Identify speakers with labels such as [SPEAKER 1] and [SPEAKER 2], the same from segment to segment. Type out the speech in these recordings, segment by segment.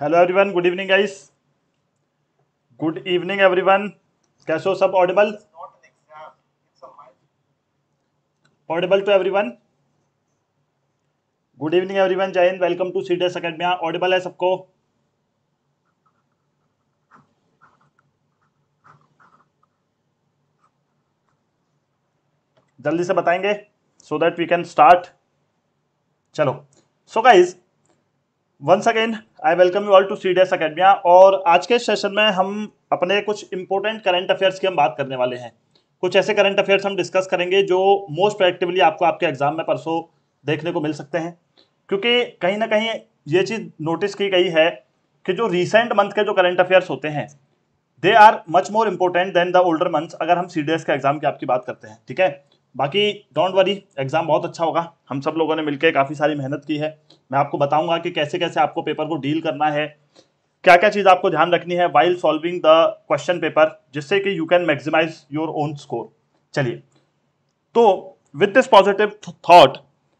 [SPEAKER 1] Hello everyone good evening guys good evening everyone कैसे हो सब audible audible to everyone good evening everyone जय हिंद welcome to Des academy audible है सबको जल्दी से बताएंगे so that we can start चलो so so once again I welcome you all to C D S academia और आज के सेशन में हम अपने कुछ इंपॉर्टेंट करंट अफेयर्स की हम बात करने वाले हैं कुछ ऐसे करंट अफेयर्स हम डिस्कस करेंगे जो मोस्ट प्रैक्टिवली आपको आपके एग्जाम में परसों देखने को मिल सकते हैं क्योंकि कहीं ना कहीं ये चीज़ नोटिस की गई है कि जो रिसेंट मंथ के जो करंट अफेयर्स होते हैं they are much more important than the older months अगर हम सी डी एस के एग्जाम की आपकी बात करते हैं ठीक है बाकी डोंट वरी एग्ज़ाम बहुत अच्छा होगा हम सब लोगों ने मिलकर काफ़ी सारी मेहनत की है मैं आपको बताऊंगा कि कैसे कैसे आपको पेपर को डील करना है क्या क्या चीज़ आपको ध्यान रखनी है while solving the question paper जिससे कि you can maximise your own score चलिए तो with this positive thought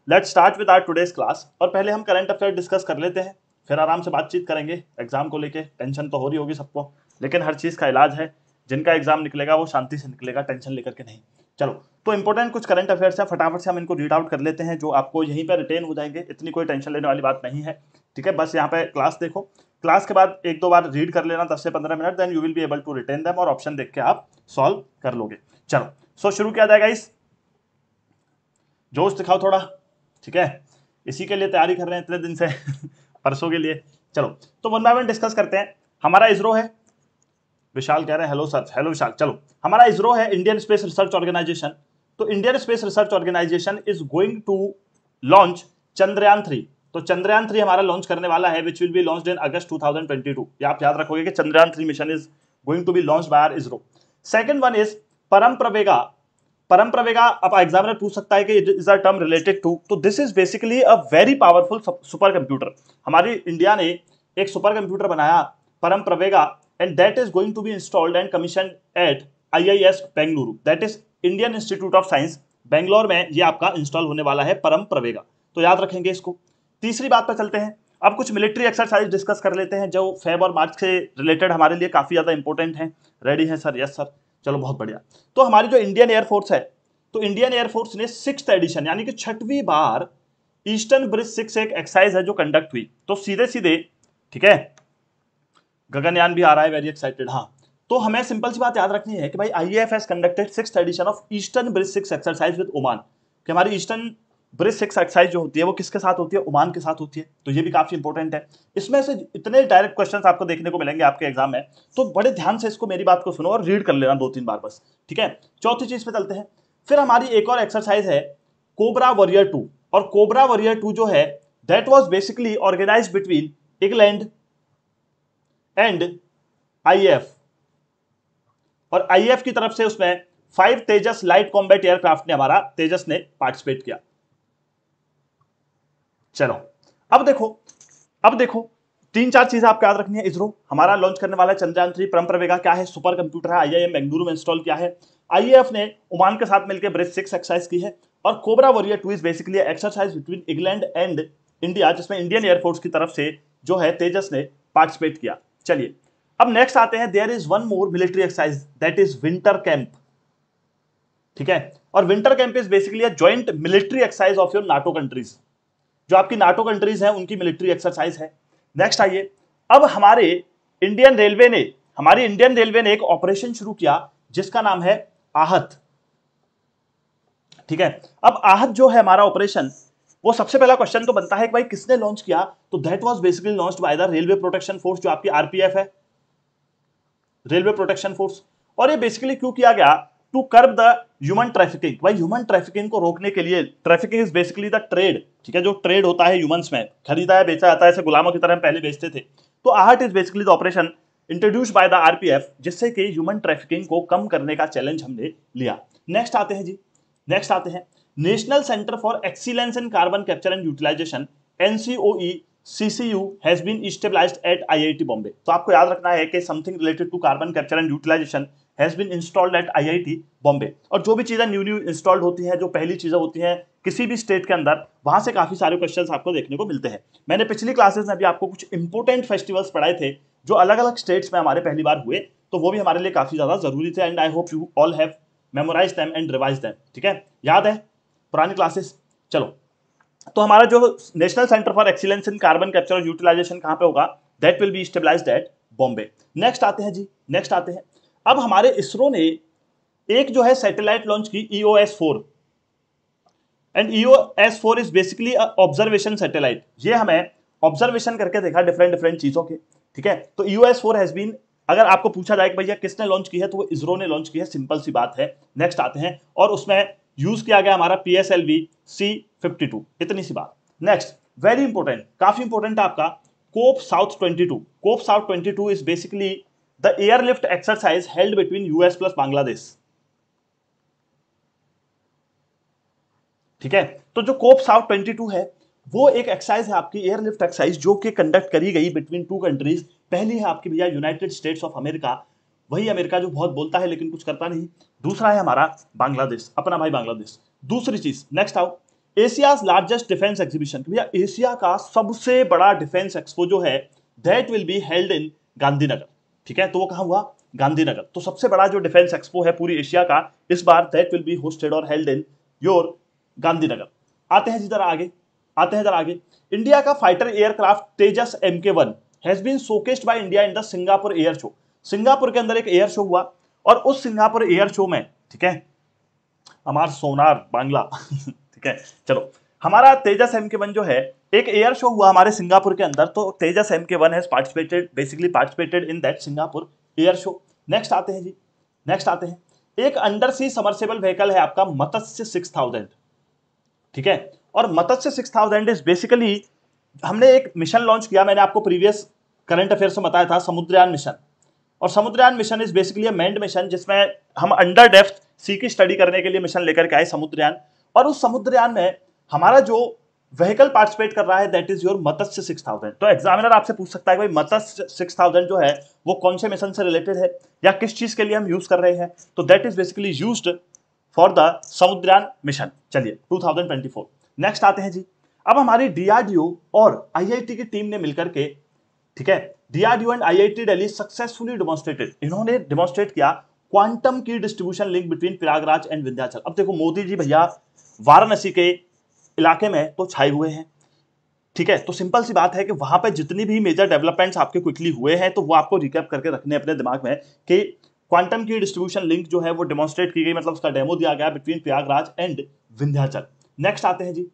[SPEAKER 1] let start with our today's class और पहले हम करंट अफेयर डिस्कस कर लेते हैं फिर आराम से बातचीत करेंगे एग्जाम को लेके टेंशन तो हो रही होगी सबको लेकिन हर चीज़ का इलाज है जिनका एग्जाम निकलेगा वो शांति से निकलेगा टेंशन लेकर के नहीं चलो तो इंपॉर्टेंट कुछ करंट अफेयर्स है फटाफट से हम इनको रीड आउट कर लेते हैं जो आपको यहीं पर रिटेन हो जाएंगे इतनी कोई टेंशन लेने वाली बात नहीं है ठीक है बस यहाँ पे क्लास देखो क्लास के बाद एक दो बार रीड कर लेना दस से पंद्रह minute then you will be able to retain them और ऑप्शन देख के आप सॉल्व कर लोगे चलो सो so, शुरू किया जाएगा इस जोश दिखाओ थोड़ा ठीक है इसी के लिए तैयारी कर रहे हैं इतने दिन से परसों के लिए चलो तो वन बाय वन डिस्कस करते हैं हमारा इसरो है विशाल कह रहे हैं हेलो सर हेलो विशाल चलो हमारा इसरो है इंडियन स्पेस रिसर्च ऑर्गेनाइजेशन तो Indian space research organisation is going to launch Chandrayaan three तो चंद्रयान थ्री हमारा लॉन्च करने वाला है which will be launch in August 2022 टू आप याद रखोगे कि Chandrayaan three mission is going to be launch by our ISRO second one is Param Pravega परम प्रवेगा अब एग्जामिनर पूछ सकता है कि is a term related to तो this is basically a very powerful super computer हमारी इंडिया ने एक सुपर कंप्यूटर बनाया परम Pravega and that is going to be installed and commissioned at IIS Bangalore. that is Indian Institute of Science Bangalore में ये आपका install होने वाला है परम प्रवेगा तो याद रखेंगे इसको तीसरी बात पर चलते हैं अब कुछ मिलिट्री एक्सरसाइज डिस्कस कर लेते हैं जो फेब और मार्च से रिलेटेड हमारे लिए काफ़ी ज़्यादा इंपॉर्टेंट हैं रेडी हैं सर यस सर चलो बहुत बढ़िया तो हमारी जो इंडियन एयरफोर्स है तो इंडियन एयरफोर्स ने सिक्स एडिशन यानी कि छठवीं बार ईस्टर्न ब्रिज सिक्स एक एक्सरसाइज है जो कंडक्ट हुई तो सीधे सीधे ठीक है गगनयान भी आ रहा है वेरी एक्साइटेड हाँ तो हमें सिंपल सी बात याद रखनी है कि भाई I F S conducted six edition of eastern bridge six exercise with Oman कि हमारी ईस्टर्न ब्रिज सिक्स एक्सरसाइज जो होती है वो किसके साथ होती है ओमान के साथ होती है तो ये भी काफ़ी इंपॉर्टेंट है इसमें से इतने डायरेक्ट क्वेश्चन आपको देखने को मिलेंगे आपके एग्जाम में तो बड़े ध्यान से इसको मेरी बात को सुनो और रीड कर लेना दो तीन बार बस ठीक है चौथी चीज़ पे चलते हैं फिर हमारी एक और एक्सरसाइज है कोबरा वॉरियर टू और कोबरा वॉरियर टू जो है that was basically organise between England and IAF और आईएफ की तरफ से उसमें five Tejas light combat aircraft ने हमारा तेजस ने पार्टिसिपेट किया चलो अब देखो अब देखो तीन चार चीजें आपको याद रखनी है इसरो हमारा लॉन्च करने वाला चंद्रयान थ्री परंपरा वेगा क्या है सुपर कंप्यूटर है आईआईएम बेंगलुरु में इंस्टॉल किया है आईएएफ ने ओमान के साथ मिलकर ब्रिज सिक्स एक्सरसाइज की है और cobra warrior two is basically exercise between England and India जिसमें इंडियन एयरफोर्स की तरफ से जो है तेजस ने पार्टिसिपेट किया चलिए अब नेक्स्ट आते हैं there is one more military exercise that is winter camp ठीक है और winter camp is basically joint military exercise of your NATO countries जो आपकी नाटो कंट्रीज हैं उनकी मिलिट्री एक्सरसाइज है नेक्स्ट आइए अब हमारे इंडियन रेलवे ने हमारी इंडियन रेलवे ने एक ऑपरेशन शुरू किया जिसका नाम है आहत ठीक है अब आहत जो है हमारा ऑपरेशन वो सबसे पहला क्वेश्चन तो बनता है कि भाई किसने लॉन्च किया तो that was basically launch by the railway protection force जो आपकी आरपीएफ है रेलवे प्रोटेक्शन फोर्स और ये बेसिकली क्यों किया गया to curb the human trafficking भाई ह्यूमन ट्रैफिकिंग को रोकने के लिए trafficking is basically the trade ठीक है जो ट्रेड होता है ह्यूमंस में खरीदा है बेचा जाता है ऐसे गुलामों की तरह हम पहले बेचते थे तो art is basically the operation introduce by the RPF जिससे कि ह्यूमन ट्रैफिकिंग को कम करने का चैलेंज हमने लिया नेक्स्ट आते हैं जी नेक्स्ट आते हैं national centre for excellence in carbon capture and utilisation NCOE CCU has been established at IIT Bombay. तो आपको याद रखना है कि something related to carbon capture and utilization has been installed at IIT Bombay. और जो भी चीज़ें न्यू न्यू इंस्टॉल्ड होती हैं जो पहली चीज़ें होती हैं किसी भी स्टेट के अंदर वहां से काफ़ी सारे क्वेश्चन आपको देखने को मिलते हैं मैंने पिछली क्लासेस में भी आपको कुछ इंपोर्टेंट फेस्टिवल्स पढ़ाए थे जो अलग अलग स्टेट्स में हमारे पहली बार हुए तो वो भी हमारे लिए काफ़ी ज़्यादा ज़रूरी थे and I hope you all have memorise them and revise them ठीक है याद है पुरानी क्लासेस चलो तो हमारा जो national centre for excellence in carbon capture और यूटिलाइजेशन कहां पे होगा that will be stabilise at Bombay next आते हैं जी नेक्स्ट आते हैं अब हमारे इसरो ने एक जो है सैटेलाइट लॉन्च की EO S four and EO S four is basically observation satellite ये हमें ऑब्जर्वेशन करके देखा डिफरेंट डिफरेंट चीज़ों के ठीक है तो EO S four has been अगर आपको पूछा जाए कि भैया किसने लॉन्च की है तो वो इसरो ने लॉन्च की है सिंपल सी बात है नेक्स्ट आते हैं और उसमें यूज किया गया हमारा P S L V C fifty two इतनी सी बात नेक्स्ट वेरी इंपॉर्टेंट काफी इंपॉर्टेंट आपका cope south twenty two cope south twenty two is basically the airlift exercise held between US plus Bangladesh ठीक है तो जो कोप साउथ ट्वेंटी टू है वो एक एक्सरसाइज है आपकी एयरलिफ्ट एक्सरसाइज जो कि कंडक्ट करी गई बिटवीन टू कंट्रीज पहली है आपकी भैया यूनाइटेड स्टेट्स ऑफ अमेरिका वही अमेरिका जो बहुत बोलता है लेकिन कुछ करता नहीं दूसरा है हमारा बांग्लादेश अपना भाई बांग्लादेश दूसरी चीज नेक्स्ट आओ एशिया लार्जेस्ट डिफेंस एग्जीबिशन भैया एशिया का सबसे बड़ा डिफेंस एक्सपो जो है that will be held in Gandhinagar ठीक है तो वो कहा हुआ गांधीनगर तो सबसे बड़ा जो डिफेंस एक्सपो है पूरी एशिया का इस बार दैट विल बी होस्टेड और हेल्ड इन योर गांधीनगर आते हैं जिधर आगे आते हैं जरा आगे इंडिया का fighter aircraft Tejas M K one has been showcased by India in the Singapore air show Singapore के अंदर एक एयर शो हुआ और उस सिंगापुर एयर शो में ठीक है अमार सोनार बांग्ला ठीक है चलो हमारा तेजस एम के वन जो है एक एयर शो हुआ हमारे सिंगापुर के अंदर तो Tejas M K one has participated basically participated in that Singapore air show next आते हैं जी नेक्स्ट आते हैं एक अंडर सी समरसेबल व्हीकल है आपका मत्स्य सिक्स थाउजेंड ठीक है और Matsya six thousand is basically हमने एक मिशन लॉन्च किया मैंने आपको प्रीवियस करंट अफेयर से बताया था समुद्रयान मिशन और Samudrayaan mission is basically manned mission जिसमें हम अंडर डेफ्थ सी की स्टडी करने के लिए मिशन लेकर के आए समुद्रयान और उस समुद्रयान में हमारा जो व्हीकल पार्टिसिपेट कर रहा है that is your Matsya six thousand तो एग्जामिनर आपसे पूछ सकता है भाई मत्स्य सिक्स थाउजेंड जो है वो कौन से मिशन से रिलेटेड है या किस चीज के लिए हम यूज कर रहे हैं तो that is basically use for the Samudrayaan mission चलिए 2024 नेक्स्ट आते हैं जी अब हमारी डीआरडीओ और आईआईटी की टीम ने मिलकर के ठीक है DRDO and IIT Delhi successfully demonstrated इन्होंने डेमोस्ट्रेट किया quantum key distribution link between Prayagraj and Vindhyachal अब देखो मोदी जी भैया वाराणसी के इलाके में तो छाए हुए हैं ठीक है तो सिंपल सी बात है कि वहां पर जितनी भी मेजर डेवलपमेंट्स आपके क्विकली हुए हैं तो वो आपको रिकैप करके रखने अपने दिमाग में कि क्वांटम की डिस्ट्रीब्यूशन लिंक जो है वो डेमोस्ट्रेट की गई मतलब उसका डेमो दिया गया between Prayagraj and Vindhyachal next आते हैं जी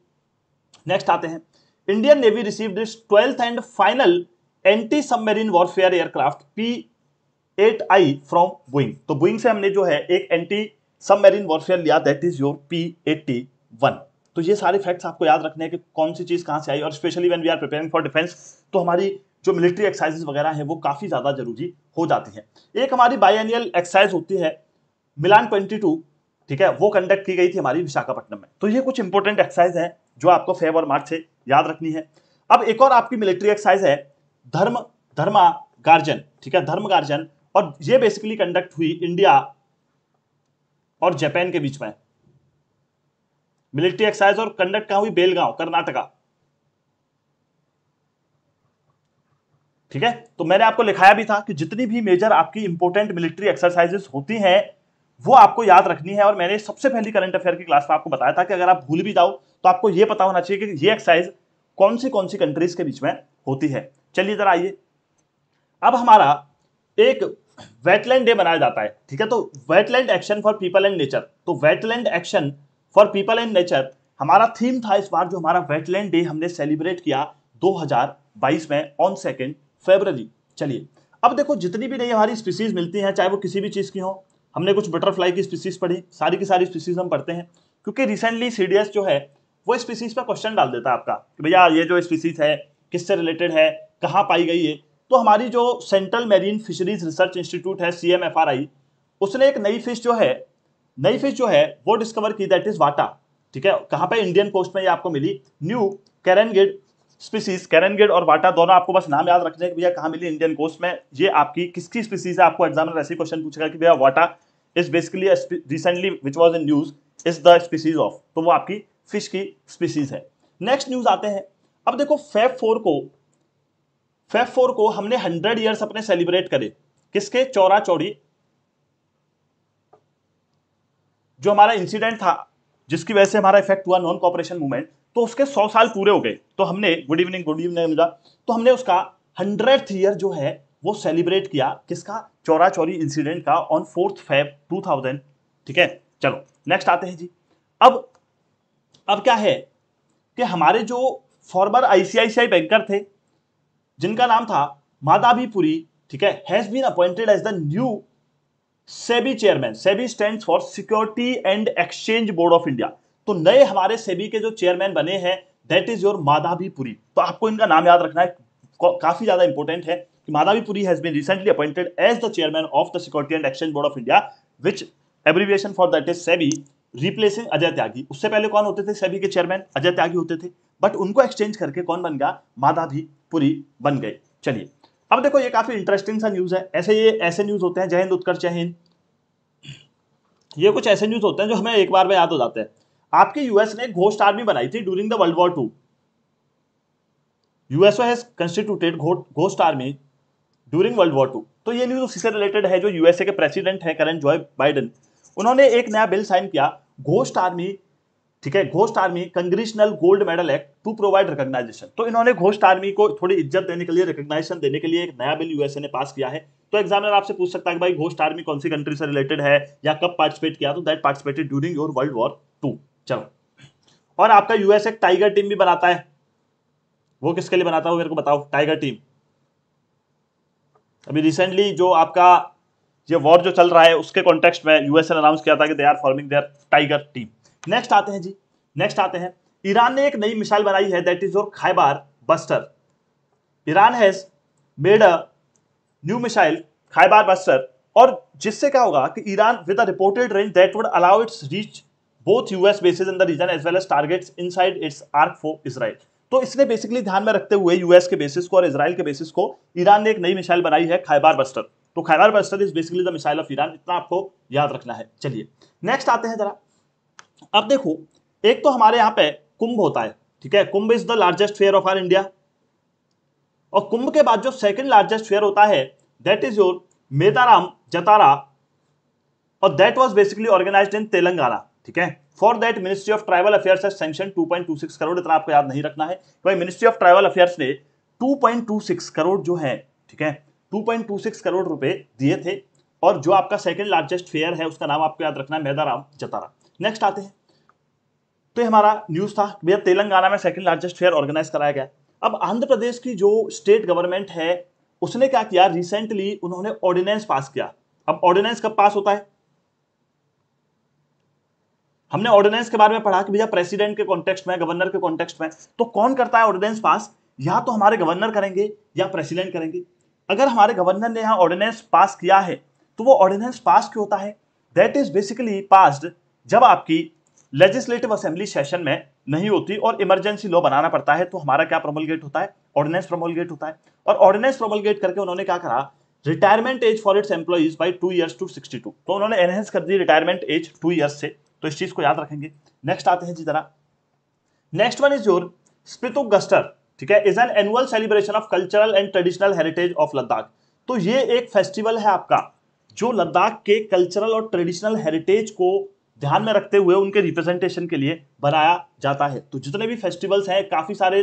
[SPEAKER 1] नेक्स्ट आते हैं Indian navy received its twelfth and final anti submarine warfare aircraft P eight I from Boeing तो बुइंग से हमने जो है एक एंटी सबमरीन वॉरफेयर लिया that is your P eighty one तो ये सारे फैक्ट्स आपको याद रखने हैं कि कौन सी चीज़ कहाँ से आई और specially when we are preparing for defence तो हमारी जो मिलिट्री एक्सरसाइजेज वगैरह है वो काफ़ी ज़्यादा जरूरी हो जाती है एक हमारी बायनियल एक्सरसाइज होती है मिलान ट्वेंटी टू ठीक है वो कंडक्ट की गई थी हमारी विशाखापट्टनम में तो ये कुछ इंपॉर्टेंट एक्सरसाइज है जो आपको फेब और मार्च से याद रखनी है अब एक और आपकी मिलिट्री एक्सरसाइज है धर्म धर्मा गार्जन ठीक है धर्म गार्जन और ये बेसिकली कंडक्ट हुई इंडिया और जापान के बीच में मिलिट्री एक्सरसाइज और कंडक्ट कहा हुई बेलगांव कर्नाटका ठीक है तो मैंने आपको लिखाया भी था कि जितनी भी मेजर आपकी इंपोर्टेंट मिलिट्री एक्सरसाइजेस होती हैं वो आपको याद रखनी है और मैंने सबसे पहली करंट अफेयर की क्लास में आपको बताया था कि अगर आप भूल भी जाओ तो आपको ये पता होना चाहिए कि ये एक्सरसाइज कौन सी कौन सी कंट्रीज के बीच में होती है चलिए जरा आइए अब हमारा एक वेटलैंड डे मनाया जाता है ठीक है तो wetland action for people and nature तो wetland action for people and nature हमारा थीम था इस बार जो हमारा वेटलैंड डे हमने सेलिब्रेट किया 2022 में ऑन सेकेंड फेबररी चलिए अब देखो जितनी भी नई हमारी स्पीसीज मिलती हैं चाहे वो किसी भी चीज़ की हो हमने कुछ बटरफ्लाई की स्पीसीज पढ़ी सारी की सारी स्पीसीज हम पढ़ते हैं क्योंकि रिसेंटली सी जो है वो स्पीसीज पर क्वेश्चन डाल देता है आपका कि भैया ये जो स्पीसीज है किससे रिलेटेड है कहाँ पाई गई है तो हमारी जो central marine fisheries research institute है सी उसने एक नई फिश जो है नई फिश जो है वो डिस्कवर की दैट इज वाटा ठीक है कहाँ पे इंडियन कोस्ट में ये आपको मिली न्यू कैरनगिड स्पीसीज कैरनगिड और वाटा दोनों आपको बस नाम याद रखने के भैया कहाँ मिली इंडियन कोस्ट में ये आपकी किसकी स्पीसीज है आपको एग्जामिनर ऐसे क्वेश्चन पूछेगा कि भैया वाटा is basically recently which was in news is the species of तो वो आपकी फिश की स्पीसीज है नेक्स्ट न्यूज आते हैं अब देखो फेफ फोर को फेफ फोर को हमने हंड्रेड ईयर्स अपने सेलिब्रेट करे किसके चौरा चौड़ी जो हमारा इंसिडेंट था जिसकी वजह से हमारा इफेक्ट हुआ नॉन कॉपरेशन मूवमेंट तो उसके सौ साल पूरे हो गए तो हमने गुड इवनिंग गुड इवनिंग मिला तो हमने उसका हंड्रेड ईयर जो है वो सेलिब्रेट किया किसका चौरा चौरी इंसिडेंट का on fourth Feb two thousand ठीक है चलो नेक्स्ट आते हैं जी अब अब क्या है कि हमारे जो फॉर्मर आईसीआईसीआई बैंकर थे जिनका नाम था माधाभीपुरी ठीक है has been appointed as the new SEBI chairman SEBI stand for security and exchange board of India तो नए हमारे सेबी के जो चेयरमैन बने हैं दैट इज योर माधाभीपुरी तो आपको इनका नाम याद रखना है काफी ज्यादा इंपॉर्टेंट है कि माधाभीपुरी has been recently appointed as the chairman of the security and exchange board of India which abbreviation for that is SEBI replacing Ajay त्यागी उससे पहले कौन होते थे सेबी के चेयरमैन अजय त्यागी होते थे बट उनको एक्सचेंज करके कौन बन गया माधाधी पुरी बन गए चलिए अब देखो ये काफी इंटरेस्टिंग सा न्यूज है ऐसे ये ऐसे न्यूज होते हैं जय हिंद उत्कर्ष जय हिंद ये कुछ ऐसे न्यूज होते हैं जो हमें एक बार में याद हो जाते हैं आपके यूएस ने घोस्ट आर्मी बनाई थी during the world war two USO has constituted ghost army during world war two तो ये न्यूज उसी से रिलेटेड है जो यूएसए के प्रेसिडेंट है करंट जॉय बाइडन उन्होंने एक नया बिल साइन किया घोस्ट आर्मी ठीक है ghost army congressional gold medal act to provide recognisation तो इन्होंने घोस्ट आर्मी को थोड़ी इज्जत देने के लिए रिकॉग्नाइजेशन देने के लिए एक नया बिल यूएसए ने पास किया है तो एग्जामिनर आपसे पूछ सकता है कि भाई घोस्ट आर्मी कौन सी कंट्री से रिलेटेड है या कब पार्टिसिपेट किया तो that participated during your world war two चलो और आपका यूएसए टाइगर टीम भी बनाता है वो किसके लिए बनाता है मेरे को बताओ टाइगर टीम अभी रिसेंटली जो आपका ये वॉर जो चल रहा है उसके कॉन्टेक्स्ट में यूएसए ने अनाउंस किया था कि they are forming their tiger team next आते हैं जी नेक्स्ट आते हैं ईरान ने एक नई मिसाइल बनाई है that is your Kheibar buster Iran has made a new missile Kheibar buster और जिससे क्या होगा कि Iran with a reported range that would allow its reach both US bases in the region as well as targets side its arc for Israel तो इसने basically ध्यान में रखते हुए यूएस के बेसिस को और इसराइल के बेसिस को ईरान ने एक नई मिसाइल बनाई है खाइबार बस्टर तो Kheibar buster is basically the missile of Iran इतना आपको याद रखना है चलिए नेक्स्ट आते हैं जरा अब देखो एक तो हमारे यहां पे कुंभ होता है ठीक है Kumbh is the largest fair of our India और कुंभ के बाद जो सेकंड लार्जेस्ट फेयर होता है that is your Medaram Jatara और that was basically organised in Telangana ठीक है for that ministry of tribal affairs है सेंक्शन 2.26 करोड़ इतना आपको याद नहीं रखना है भाई मिनिस्ट्री ऑफ ट्राइबल अफेयर्स ने 2.26 करोड़ जो है ठीक है 2.26 करोड़ रुपए दिए थे और जो आपका सेकंड लार्जेस्ट फेयर है उसका नाम आपको याद रखना है मेदाराम जतारा नेक्स्ट आते हैं तो हमारा न्यूज़ था भैया तेलंगाना में सेकंड लार्जेस्ट फेयर ऑर्गेनाइज कराया गया अब आंध्र प्रदेश की जो स्टेट गवर्नमेंट है उसने क्या किया रिसेंटली उन्होंने ऑर्डिनेंस पास किया अब ऑर्डिनेंस कब पास होता है हमने ऑर्डिनेंस के बारे में पढ़ा कि भैया प्रेसिडेंट के कॉन्टेक्स्ट में गवर्नर के कॉन्टेक्स्ट में तो कौन करता है ऑर्डिनेंस पास या तो हमारे गवर्नर करेंगे या प्रेसिडेंट करेंगे अगर हमारे गवर्नर ने यहां ऑर्डिनेंस पास किया है तो वो ऑर्डिनेंस पास क्यों होता है दैट इज बेसिकली पास्ड जब आपकी लेजिस्लेटिव असेंबली सेशन में नहीं होती और इमरजेंसी लॉ बनाना पड़ता है तो हमारा क्या प्रोमोलगेट होता है ऑर्डिनेंस प्रोमोलगेट होता है और ऑर्डिनेंस प्रोमोलगेट करके उन्होंने क्या करा retirement age for its employees by two years to sixty two तो उन्होंने एनहेंस कर दी रिटायरमेंट एज टू ईयर्स से तो इस चीज को याद रखेंगे नेक्स्ट आते हैं जी जरा next one is your Gustor ठीक है is an annual celebration of cultural and traditional heritage of Ladakh तो ये एक फेस्टिवल है आपका जो लद्दाख के कल्चरल और ट्रेडिशनल हेरिटेज को ध्यान में रखते हुए उनके रिप्रेजेंटेशन के लिए बनाया जाता है तो जितने भी फेस्टिवल्स हैं काफ़ी सारे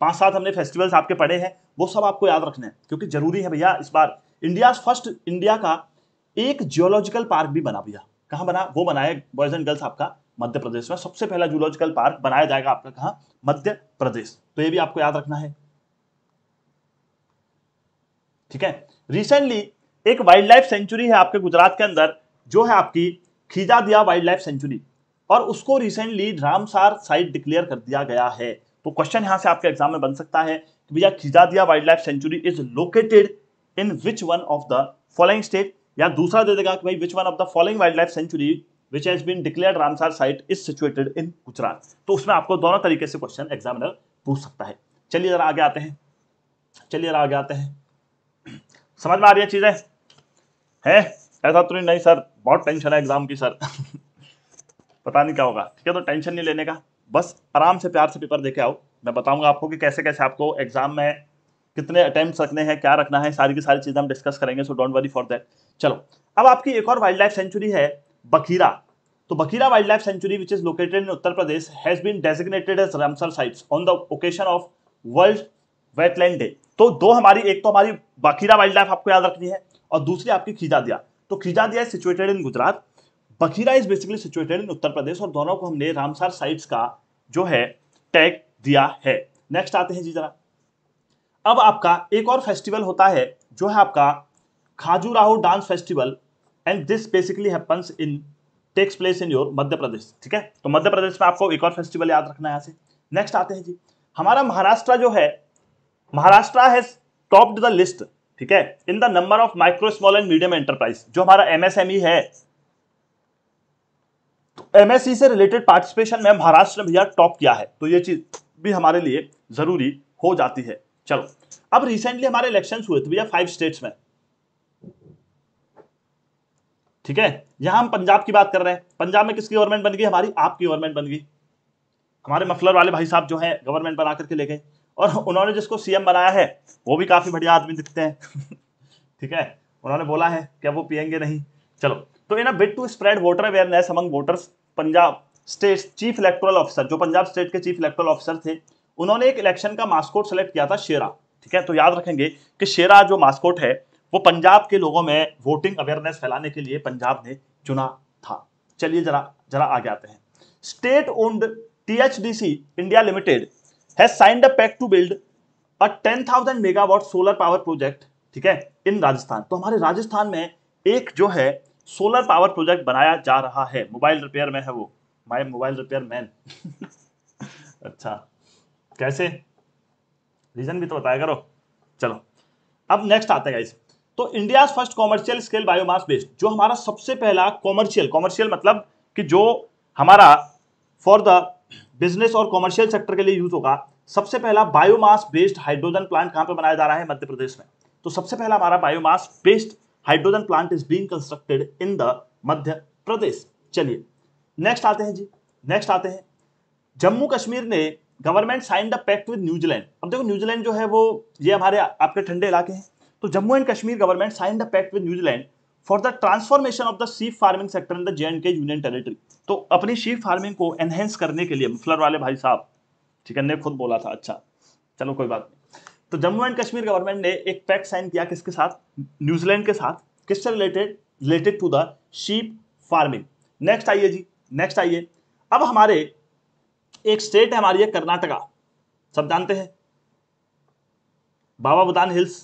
[SPEAKER 1] पांच सात हमने फेस्टिवल्स आपके पढ़े हैं वो सब आपको याद रखने हैं क्योंकि जरूरी है भैया इस बार इंडिया फर्स्ट इंडिया का एक जियोलॉजिकल पार्क भी बना भैया कहाँ बना वो बनाया बॉयज एंड गर्ल्स आपका मध्य प्रदेश में सबसे पहला जूलॉजिकल पार्क बनाया जाएगा आपका कहा मध्य प्रदेश तो ये भी आपको याद रखना है ठीक है रिसेंटली एक वाइल्ड लाइफ सेंचुरी है आपके गुजरात के अंदर जो है आपकी खींचा दिया वाइल्ड लाइफ सेंचुरी और उसको रिसेंटली रामसार साइट डिक्लेयर कर दिया गया है तो क्वेश्चन यहां से आपके एग्जाम में बन सकता है कि भैया Khijadiya wild life sanctuary is located in which one of the following state या दूसरा दे देगा कि भाई which one of the following wild life sanctuary which has been declare Ramsar site is situated in Gujarat तो उसमें आपको दोनों तरीके से क्वेश्चन एग्जामिनर पूछ सकता है चलिए जरा आगे आते हैं चलिए जरा आगे आते हैं समझ में आ रही है चीजें हैं ऐसा तो नहीं नहीं सर बहुत टेंशन है एग्ज़ाम की सर पता नहीं क्या होगा ठीक है तो टेंशन नहीं लेने का बस आराम से प्यार से पेपर देके आओ मैं बताऊंगा आपको कि कैसे कैसे आपको एग्ज़ाम में कितने अटेम्प्ट रखने हैं क्या रखना है सारी की सारी चीज़ें हम डिस्कस करेंगे so don't worry for that चलो अब आपकी एक और वाइल्ड लाइफ सेंचुरी है बखीरा तो Bakhira wild life sanctuary which is located in Uttar Pradesh has been designated as Ramsar sites on the occasion of world wetland day तो दो हमारी एक तो हमारी बखीरा वाइल्ड लाइफ आपको याद रखनी है और दूसरी आपकी खीजा दिया तो Khijadiya is situated in Gujarat Bakhira is basically situated in Uttar Pradesh और दोनों को हमने रामसार साइट्स का जो है टैग दिया है नेक्स्ट आते हैं जी जरा अब आपका एक और फेस्टिवल होता है जो है आपका Khajuraho dance festival and this basically happens in takes place in your Madhya Pradesh ठीक है तो मध्य प्रदेश में आपको एक और फेस्टिवल याद रखना है यहाँ से नेक्स्ट आते हैं जी हमारा महाराष्ट्र जो है Maharashtra has topped the list ठीक है in the number of micro small and medium enterprise जो हमारा एमएसएमई e है तो एमएसई e से रिलेटेड पार्टिसिपेशन में महाराष्ट्र ने भैया टॉप किया है तो ये चीज भी हमारे लिए जरूरी हो जाती है चलो अब रिसेंटली हमारे इलेक्शन हुए थे भैया फाइव स्टेट्स में ठीक है यहां हम पंजाब की बात कर रहे हैं पंजाब में किसकी गवर्नमेंट बन गई हमारी आपकी गवर्नमेंट बन गई हमारे मफलर वाले भाई साहब जो है गवर्नमेंट बना करके ले गए और उन्होंने जिसको सीएम बनाया है वो भी काफ़ी बढ़िया आदमी दिखते हैं ठीक है उन्होंने बोला है क्या वो पियेंगे नहीं चलो तो in bid to spread voter awareness among voters Punjab state chief electoral officer जो पंजाब स्टेट के चीफ इलेक्ट्रल ऑफिसर थे उन्होंने एक इलेक्शन का मास्कोट सेलेक्ट किया था शेरा ठीक है तो याद रखेंगे कि शेरा जो मास्कोट है वो पंजाब के लोगों में वोटिंग अवेयरनेस फैलाने के लिए पंजाब ने चुना था चलिए जरा जरा आगे आते हैं state owned T India limited has signed a pact to build a 10,000 megawatt solar power project ठीक है इन राजस्थान तो हमारे राजस्थान में एक जो है सोलर पावर प्रोजेक्ट बनाया जा रहा है मोबाइल रिपेयर में है वो माय मोबाइल रिपेयर मैन अच्छा कैसे रीजन भी तो बताया करो चलो अब नेक्स्ट आता है तो India first commercial scale biomass based जो हमारा सबसे पहला कॉमर्शियल कॉमर्शियल मतलब कि जो हमारा फॉर द बिजनेस और कॉमर्शियल सेक्टर के लिए यूज होगा सबसे पहला बायोमास बेस्ड हाइड्रोजन प्लांट कहां पर बनाया जा रहा है मध्य प्रदेश में तो सबसे पहला हमारा biomass based hydrogen plant is been constructed in the Madhya Pradesh चलिए नेक्स्ट आते हैं जी नेक्स्ट आते हैं जम्मू कश्मीर ने government sign the pact with New Zealand अब देखो न्यूजीलैंड जो है वो ये हमारे आपके ठंडे इलाके हैं तो Jammu and Kashmir government sign the pact with New Zealand for the transformation of the sea farming sector in the J and K union territory तो अपनी सी फार्मिंग को एनहेंस करने के लिए मफलर वाले भाई साहब ठीक है ने खुद बोला था अच्छा चलो कोई बात नहीं तो जम्मू एंड कश्मीर गवर्नमेंट ने एक पैक्ट साइन किया किसके साथ न्यूजीलैंड के साथ किससे related related to the sheep farming next आइए जी नेक्स्ट आइए अब हमारे एक स्टेट है हमारी है कर्नाटका सब जानते हैं बाबा बुदान हिल्स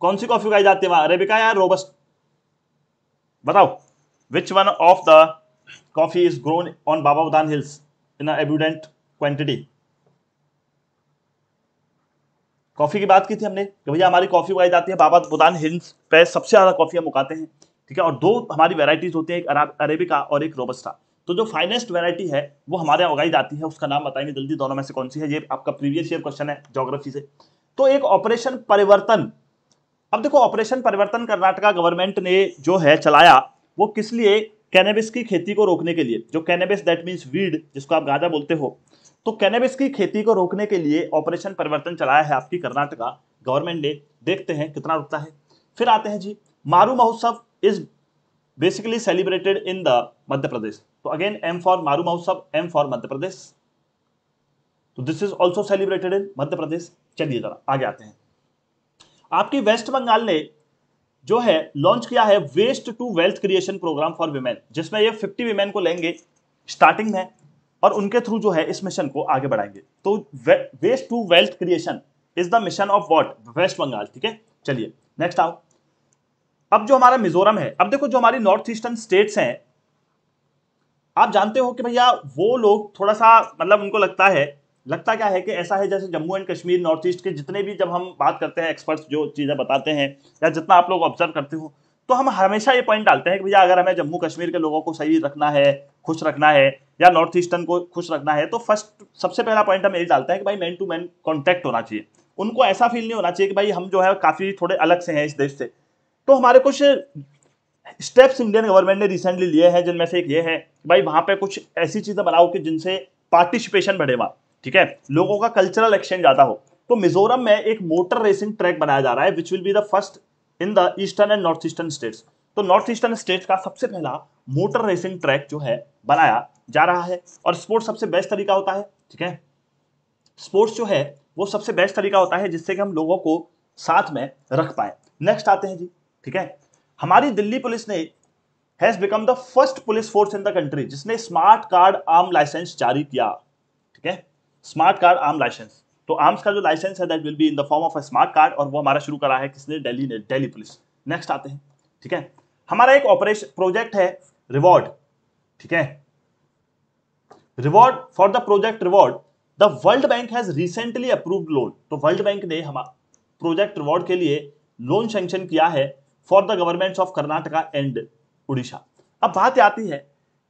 [SPEAKER 1] कौन सी कॉफी उगाई जाती है वहां अरेबिका या रोबस्ट बताओ which one of the coffee is grown on Baba Budan hills in a quantity coffee की बात की थी हमने कि भैया हमारी कॉफ़ी उगाई जाती है बाबा बुदान हिल्स पे सबसे ज़्यादा कॉफ़ी हम उगाते हैं ठीक है और दो हमारी वेराइटीज़ होती है एक अरेबिका और एक रोबस्टा तो जो फाइनेस्ट वेराइटी है वो हमारे यहाँ उगाई जाती है उसका नाम बताएंगे जल्दी दोनों में से कौन सी है ये आपका प्रीवियस ईयर क्वेश्चन है जोग्राफी से तो एक ऑपरेशन परिवर्तन अब देखो ऑपरेशन परिवर्तन कर्नाटका गवर्नमेंट ने जो है चलाया वो किस लिए कैनेबिस की खेती को रोकने के लिए जो कैनेबिस दैट मीन्स वीड जिसको आप गाजा बोलते हो तो कैनेबिस की खेती को रोकने के लिए ऑपरेशन परिवर्तन चलाया है आपकी कर्नाटका गवर्नमेंट ने देखते हैं कितना रुकता है फिर आते हैं जी Maru Mahotsav is basically celebrated in the Madhya Pradesh तो अगेन एम फॉर मारू महोत्सव एम फॉर मध्य प्रदेश तो this is also celebrated in Madhya Pradesh चलिए जरा आगे आते हैं आपकी वेस्ट बंगाल ने जो है लॉन्च किया है waste to wealth creation programme for women जिसमें ये 50 विमेन को लेंगे स्टार्टिंग में और उनके थ्रू जो है इस मिशन को आगे बढ़ाएंगे तो waste to wealth creation is the mission of what West Bengal ठीक है चलिए नेक्स्ट आओ अब जो हमारा मिजोरम है अब देखो जो हमारी नॉर्थ ईस्टर्न स्टेट्स हैं आप जानते हो कि भैया वो लोग थोड़ा सा मतलब उनको लगता है लगता क्या है कि ऐसा है जैसे Jammu and Kashmir north east के जितने भी जब हम बात करते हैं एक्सपर्ट्स जो चीज़ें बताते हैं या जितना आप लोग ऑब्जर्व करते हो तो हम हमेशा ये पॉइंट डालते हैं कि भैया अगर हमें जम्मू कश्मीर के लोगों को सही रखना है खुश रखना है या नॉर्थ ईस्टर्न को खुश रखना है तो फर्स्ट सबसे पहला पॉइंट हम यही डालते हैं कि भाई मैन टू मैन कॉन्टैक्ट होना चाहिए उनको ऐसा फील नहीं होना चाहिए कि भाई हम जो है काफ़ी थोड़े अलग से हैं इस देश से तो हमारे कुछ स्टेप्स इंडियन गवर्नमेंट ने रिसेंटली लिए हैं जिनमें से एक ये है भाई वहाँ पे कुछ ऐसी चीज़ें बनाओ कि जिनसे पार्टिसिपेशन बढ़े बढ़ेगा ठीक है लोगों का कल्चरल एक्सचेंज ज़्यादा हो तो मिजोरम में एक मोटर रेसिंग ट्रैक बनाया जा रहा है which will be the first in the eastern and north eastern states तो नॉर्थ ईस्टर्न स्टेट का सबसे पहला मोटर रेसिंग ट्रैक जो है बनाया जा रहा है और स्पोर्ट्स सबसे बेस्ट तरीका होता है ठीक है स्पोर्ट्स जो है वो सबसे बेस्ट तरीका होता है जिससे कि हम लोगों को साथ में रख पाए नेक्स्ट आते हैं जी ठीक है हमारी दिल्ली पुलिस ने has become the first police force in the country जिसने स्मार्ट कार्ड आर्म लाइसेंस जारी किया ठीक है स्मार्ट कार्ड आर्म लाइसेंस तो आर्म्स का जो लाइसेंस है that will be in the form of a smart card और वो हमारा शुरू करा है किसने दिल्ली ने दिल्ली पुलिस नेक्स्ट आते हैं ठीक है हमारा एक ऑपरेशन प्रोजेक्ट है रिवॉर्ड ठीक है reward for the project reward the World Bank has recently approved loan तो वर्ल्ड बैंक ने हमारा प्रोजेक्ट रिवॉर्ड के लिए लोन सेंक्शन किया है for the government of Karnataka and Orissa अब बात आती है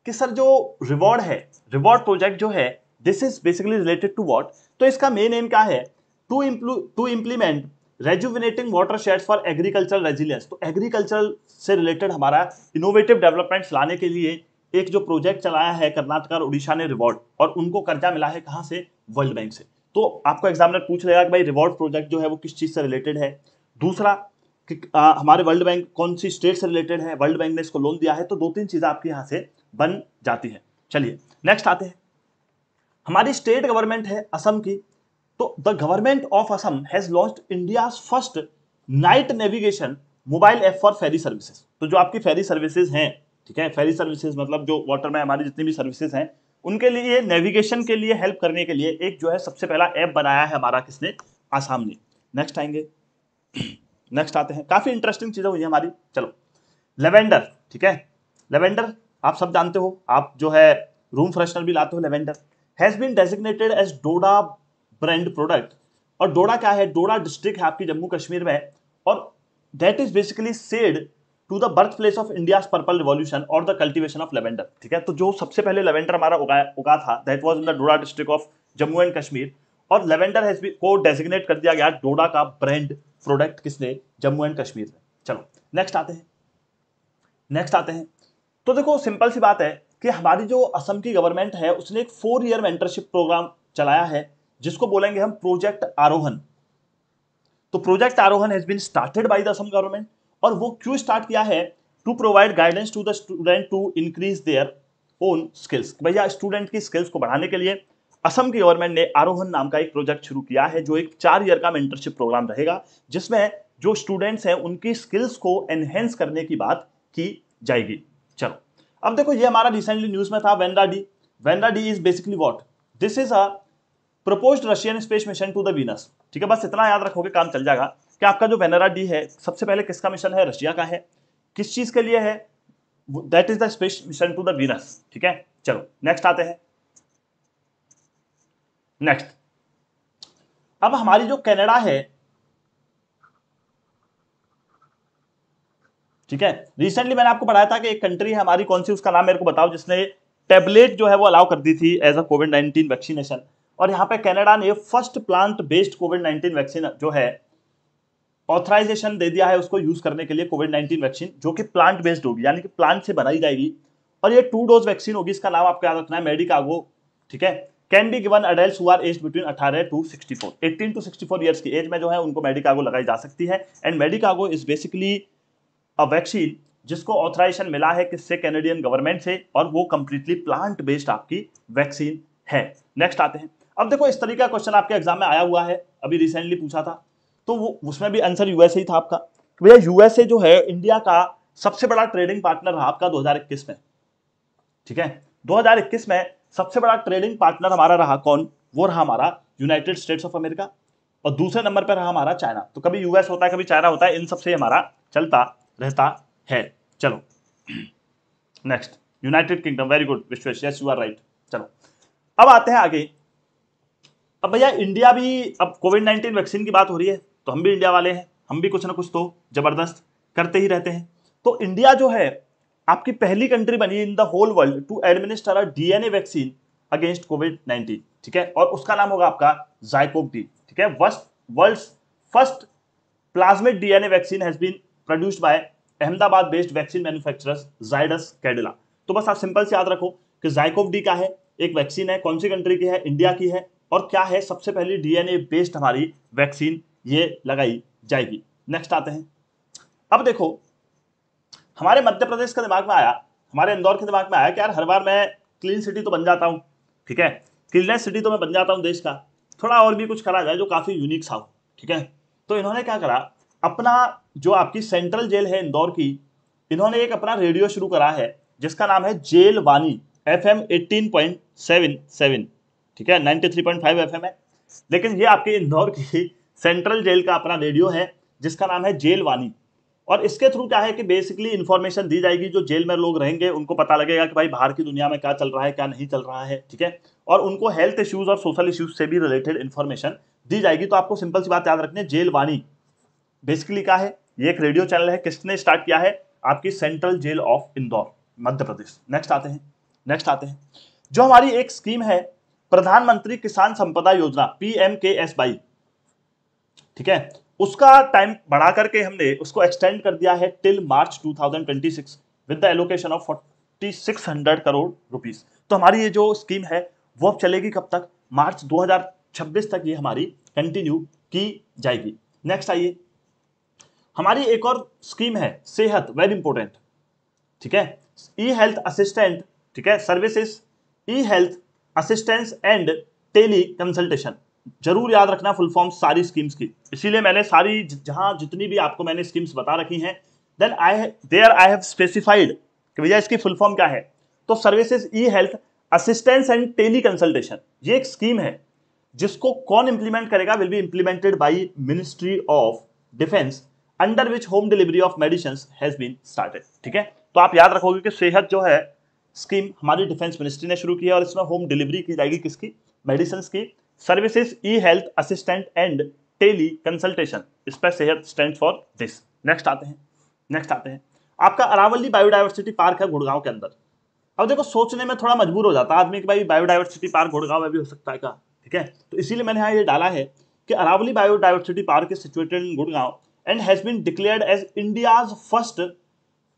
[SPEAKER 1] कि सर जो रिवॉर्ड है रिवॉर्ड प्रोजेक्ट जो है this is basically related to what तो इसका मेन एम क्या है to imple to implement rejuvenating watershed for agriculture resilience तो एग्रीकल्चर से रिलेटेड हमारा इनोवेटिव डेवलपमेंट्स लाने के लिए एक जो प्रोजेक्ट चलाया है कर्नाटक और उड़ीसा ने रिवॉर्ड और उनको कर्जा मिला है कहाँ से वर्ल्ड बैंक से तो आपको एग्जामिनर पूछ लेगा कि भाई रिवॉर्ड प्रोजेक्ट जो है वो किस चीज़ से रिलेटेड है दूसरा कि आ, हमारे वर्ल्ड बैंक कौन सी स्टेट से रिलेटेड है वर्ल्ड बैंक ने इसको लोन दिया है तो दो तीन चीज़ें आपके यहाँ से बन जाती हैं चलिए नेक्स्ट आते हैं हमारी स्टेट गवर्नमेंट है असम की तो the government of Assam has launch India first night navigation mobile app for ferry services तो जो आपकी फेरी सर्विसेज हैं ठीक है फेरी सर्विसेज मतलब जो वाटर में हमारी जितनी भी सर्विसेज हैं उनके लिए नेविगेशन के लिए हेल्प करने के लिए एक जो है सबसे पहला ऐप बनाया है हमारा किसने आसाम ने नेक्स्ट आएंगे नेक्स्ट आते हैं काफ़ी इंटरेस्टिंग चीज़ें हुई है हमारी चलो लेवेंडर ठीक है लेवेंडर आप सब जानते हो आप जो है रूम फ्रेशनर भी लाते हो lavender has been designated as Doda brand product और डोडा क्या है डोडा डिस्ट्रिक्ट है आपकी जम्मू कश्मीर में और that is basically said to the birth place of India purple revolution और द कल्टिवेशन ऑफ लेवेंडर ठीक है तो जो सबसे पहले लेवेंडर हमारा उगा उगा था that was in the Doda district of Jammu and Kashmir और लेवेंडर हैज को डेजिग्नेट कर दिया गया डोडा का ब्रांड प्रोडक्ट किसने जम्मू एंड कश्मीर में चलो नेक्स्ट आते हैं नेक्स्ट आते हैं तो देखो सिंपल सी बात है कि हमारी जो असम की गवर्नमेंट है उसने एक फोर ईयर मेंटरशिप प्रोग्राम चलाया है जिसको बोलेंगे हम प्रोजेक्ट आरोहन तो project Aarohan has been started by the Assam government और वो क्यों स्टार्ट किया है to provide guidance to the student to increase their own skills भैया स्टूडेंट की स्किल्स को बढ़ाने के लिए असम की गवर्नमेंट ने आरोहन नाम का एक प्रोजेक्ट शुरू किया है जो एक चार ईयर का मेंटरशिप प्रोग्राम रहेगा जिसमें जो स्टूडेंट्स हैं उनकी स्किल्स को एनहेंस करने की बात की जाएगी चलो अब देखो ये हमारा रिसेंटली न्यूज में था Venera D Venera D is basically what this is a propose Russian space mission to the Venus ठीक है बस इतना याद रखोगे काम चल जाएगा कि आपका जो वेनेरा डी है सबसे पहले किसका मिशन है रशिया का है किस चीज के लिए है that is the space mission to the Venus ठीक है चलो नेक्स्ट आते हैं नेक्स्ट अब हमारी जो कनाडा है ठीक है रिसेंटली मैंने आपको पढ़ाया था कि एक कंट्री है हमारी कौन सी उसका नाम मेरे को बताओ जिसने टेबलेट जो है वो अलाउ कर दी थी as a Covid nineteen vaccination और यहाँ पे कनाडा ने first plant based Covid 19 vaccine जो है ऑथराइजेशन दे दिया है उसको यूज करने के लिए कोविड 19 वैक्सीन जो कि प्लांट बेस्ड होगी यानी कि प्लांट से बनाई जाएगी और ये टू डोज वैक्सीन होगी इसका नाम आपको याद रखना है मेडिकागो ठीक है कैन बी गिवन अडल्ट हुआ एज बिटवीन अठारह to four eighteen to four years की एज में जो है उनको मेडिकागो लगाई जा सकती है and Medicago is basically a vaccine जिसको ऑथराइजेशन मिला है किससे कैनेडियन गवर्नमेंट से और वो कंप्लीटली प्लांट बेस्ड आपकी वैक्सीन है नेक्स्ट आते हैं अब देखो इस तरीके का क्वेश्चन आपके एग्जाम में आया हुआ है अभी रिसेंटली पूछा था तो वो उसमें भी आंसर यूएसए ही था आपका तो भैया यूएसए जो है इंडिया का सबसे बड़ा ट्रेडिंग पार्टनर रहा आपका 2021 में ठीक है 2021 में सबसे बड़ा ट्रेडिंग पार्टनर हमारा रहा कौन वो रहा हमारा यूनाइटेड स्टेट्स ऑफ अमेरिका और दूसरे नंबर पर रहा हमारा चाइना तो कभी यूएस होता है कभी चाइना होता है इन सबसे हमारा चलता रहता है चलो next United Kingdom very good Vishwesh yes you are right चलो अब आते हैं आगे अब भैया इंडिया भी अब कोविड नाइन्टीन वैक्सीन की बात हो रही है तो हम भी इंडिया वाले हैं हम भी कुछ ना कुछ तो ज़बरदस्त करते ही रहते हैं तो इंडिया जो है आपकी पहली कंट्री बनी in the whole world to administer a DNA vaccine against Covid nineteen ठीक है और उसका नाम होगा आपका जायकोव डी ठीक है worst world first plasmid DNA vaccine has been produced by Ahmedabad based vaccine manufacturers Zydus Cadila तो बस आप सिंपल से याद रखो कि जायकोव डी का है एक वैक्सीन है कौन सी कंट्री की है इंडिया की है और क्या है सबसे पहले डीएनए बेस्ड हमारी वैक्सीन ये लगाई जाएगी नेक्स्ट आते हैं अब देखो हमारे मध्य प्रदेश के दिमाग में आया हमारे इंदौर के दिमाग में आया कि यार हर बार मैं क्लीन सिटी तो बन जाता हूँ ठीक है क्लीननेस सिटी तो मैं बन जाता हूँ देश का थोड़ा और भी कुछ करा जाए जो काफ़ी यूनिक सा हो ठीक है तो इन्होंने क्या करा अपना जो आपकी सेंट्रल जेल है इंदौर की इन्होंने एक अपना रेडियो शुरू करा है जिसका नाम है jail Vani F M eighteen point seven seven ठीक है 93.5 एफएम है लेकिन ये आपके इंदौर की सेंट्रल जेल का अपना रेडियो है जिसका नाम है जेल वाणी और इसके थ्रू क्या है कि बेसिकली इन्फॉर्मेशन दी जाएगी जो जेल में लोग रहेंगे उनको पता लगेगा कि भाई बाहर की दुनिया में क्या चल रहा है क्या नहीं चल रहा है ठीक है और उनको हेल्थ इश्यूज और सोशल इश्यूज से भी रिलेटेड इन्फॉर्मेशन दी जाएगी तो आपको सिंपल सी बात याद रखनी है जेल वाणी बेसिकली क्या है ये एक रेडियो चैनल है किसने स्टार्ट किया है आपकी central jail of Indore Madhya Pradesh next आते हैं नेक्स्ट आते हैं जो हमारी एक स्कीम है प्रधानमंत्री किसान संपदा योजना एम के एस बाई ठीक है उसका टाइम बढ़ा करके हमने उसको एक्सटेंड कर दिया है till March 2026 with the allocation of 4600 crore rupees तो हमारी ये जो स्कीम है वो अब चलेगी कब तक मार्च 2026 तक ये हमारी कंटिन्यू की जाएगी नेक्स्ट आइए हमारी एक और स्कीम है सेहत वेरी इंपॉर्टेंट ठीक है ई हेल्थ असिस्टेंट ठीक है services e health assistance and teleconsultation जरूर याद रखना फुल फॉर्म सारी स्कीम्स की इसीलिए मैंने सारी जहां जितनी भी आपको मैंने स्कीम्स बता रखी हैं then I there I have specified कि भैया इसकी फुल फॉर्म क्या है तो services e health assistance and teleconsultation ये एक स्कीम है जिसको कौन इंप्लीमेंट करेगा will be implemented by ministry of defence under which home delivery of medicine has been started ठीक है तो आप याद रखोगे कि सेहत जो है स्कीम हमारी डिफेंस मिनिस्ट्री ने शुरू किया और इसमें होम डिलीवरी की जाएगी किसकी मेडिसिन की services e health assistant and teleconsultation Sehat stand for this next आते हैं नेक्स्ट आते हैं आपका अरावली बायोडाइवर्सिटी पार्क है गुड़गांव के अंदर अब देखो सोचने में थोड़ा मजबूर हो जाता है आदमी कि भाई बायोडाइवर्सिटी पार्क गुड़गांव में भी हो सकता है क्या ठीक है तो इसीलिए मैंने यहाँ ये डाला है कि Aravalli biodiversity park is situated in Gurgaon and has been declared as India's first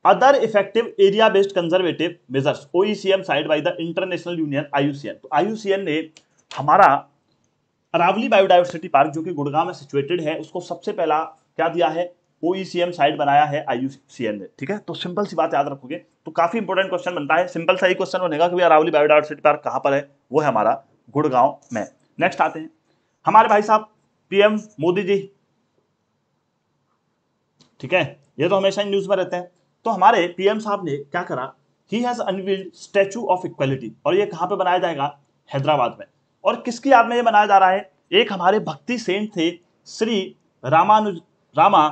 [SPEAKER 1] other effective area based conservative measures OECM cited by the international union IUCN तो आईयूसीएन ने हमारा अरावली बायोडाइवर्सिटी पार्क जो कि गुड़गांव में सिचुएटेड है उसको सबसे पहला क्या दिया है ओईसीएम साइड e बनाया है आईयूसीएन ने ठीक है तो सिंपल सी बात याद रखोगे तो काफी इंपॉर्टेंट क्वेश्चन बनता है सिंपल सा ही क्वेश्चन बनेगा कि अरावली बायोडाइवर्सिटी पार्क कहां पर है वो है हमारा गुड़गांव में नेक्स्ट आते हैं हमारे भाई साहब पीएम मोदी जी ठीक है ये तो हमेशा न्यूज में रहते हैं तो हमारे पीएम साहब ने क्या करा he has unveiled statue of equality और ये कहाँ पे बनाया जाएगा हैदराबाद में और किसकी याद में ये बनाया जा रहा है एक हमारे भक्ति सेन थे श्री रामानुज रामा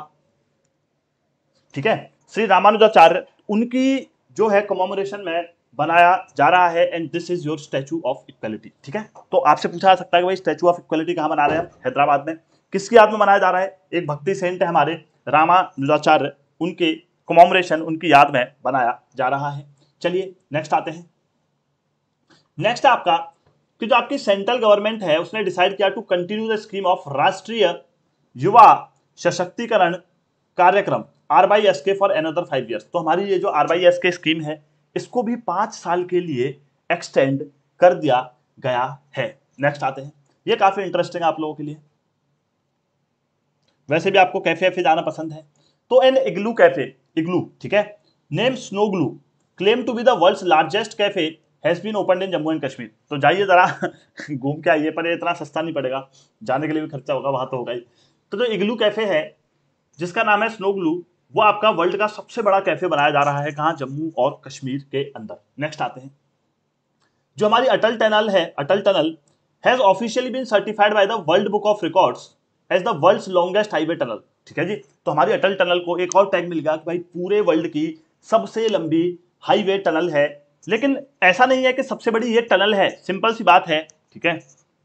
[SPEAKER 1] ठीक है श्री रामानुजाचार्य उनकी जो है कमोमोरेशन में बनाया जा रहा है and this is your statue of equality ठीक है तो आपसे पूछा जा सकता है कि भाई स्टैचू ऑफ इक्वलिटी कहाँ बना रहे हैं हैदराबाद में किसकी याद में मनाया जा रहा है एक भक्ति सेंट है हमारे रामानुजाचार्य उनके कमोमरेशन उनकी याद में बनाया जा रहा है चलिए नेक्स्ट आते हैं नेक्स्ट आपका कि जो आपकी सेंट्रल गवर्नमेंट है उसने डिसाइड किया to continue the scheme of Rashtriya Yuva Sashaktikaran Karyakram R Y S K for another five years तो हमारी ये जो R Y S K scheme है इसको भी पांच साल के लिए एक्सटेंड कर दिया गया है नेक्स्ट आते हैं ये काफ़ी इंटरेस्टिंग है आप लोगों के लिए वैसे भी आपको कैफे वैफे जाना पसंद है तो एन इग्लू कैफे इग्लू ठीक है name Snowglu claim to be the world largest cafe has been open in Jammu and Kashmir तो जाइए जरा घूम के आइए पर इतना सस्ता नहीं पड़ेगा जाने के लिए भी खर्चा होगा वहां तो होगा ही तो जो इग्लू कैफे है जिसका नाम है स्नो ग्लू वो आपका वर्ल्ड का सबसे बड़ा कैफे बनाया जा रहा है कहा जम्मू और कश्मीर के अंदर नेक्स्ट आते हैं जो हमारी अटल टनल है Atal tunnel has officially been certified by the World Book of Records as the world longest highway tunnel ठीक है जी तो हमारी अटल टनल को एक और टैग मिल गया कि भाई पूरे वर्ल्ड की सबसे लंबी हाईवे टनल है लेकिन ऐसा नहीं है कि सबसे बड़ी ये टनल है सिंपल सी बात है ठीक है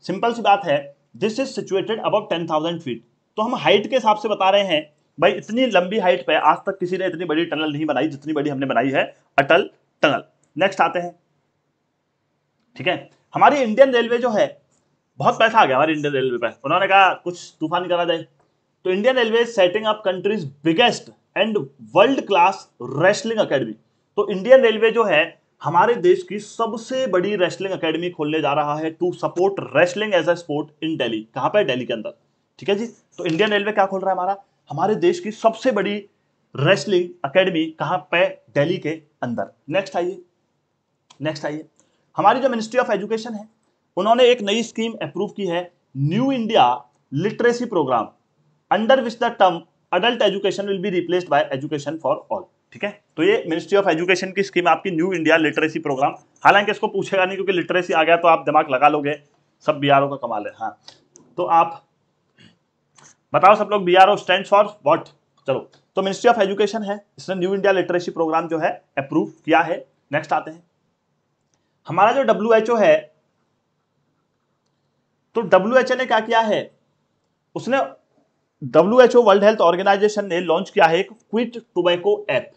[SPEAKER 1] सिंपल सी बात है this is situated about ten thousand feet तो हम हाइट के हिसाब से बता रहे हैं भाई इतनी लंबी हाइट पर आज तक किसी ने इतनी बड़ी टनल नहीं बनाई जितनी बड़ी हमने बनाई है अटल टनल नेक्स्ट आते हैं ठीक है हमारी इंडियन रेलवे जो है बहुत पैसा आ गया हमारी इंडियन रेलवे पर उन्होंने कहा कुछ तूफान करा जाए तो Indian railway setting up country's biggest and world class wrestling academy तो इंडियन रेलवे जो है हमारे देश की सबसे बड़ी रेसलिंग अकेडमी खोलने जा रहा है to support wrestling as a sport in Delhi कहां पर डेली के अंदर ठीक है जी तो इंडियन रेलवे क्या खोल रहा है हमारा हमारे देश की सबसे बड़ी रेसलिंग अकेडमी कहां पे दिल्ली के अंदर नेक्स्ट आइए नेक्स्ट आइए हमारी जो मिनिस्ट्री ऑफ एजुकेशन है उन्होंने एक नई स्कीम अप्रूव की है New India literacy programme under which the term adult education will be replaced by education for all ठीक है तो ये मिनिस्ट्री ऑफ एजुकेशन की स्कीम आपकी न्यू इंडिया लिटरेसी प्रोग्राम हालांकि इसको पूछेगा नहीं क्योंकि लिटरेसी आ गया तो आप दिमाग लगा लोगे सब बी का कमाल है हाँ तो आप बताओ सब लोग B R O stand for what चलो तो मिनिस्ट्री ऑफ एजुकेशन है इसने न्यू इंडिया लिटरेसी प्रोग्राम जो है अप्रूव किया है नेक्स्ट आते हैं हमारा जो डब्ल्यू एच ओ है तो डब्ल्यू एच ओ ने क्या किया है उसने W H O World Health Organization ने लॉन्च किया है एक क्विट टोबैको ऐप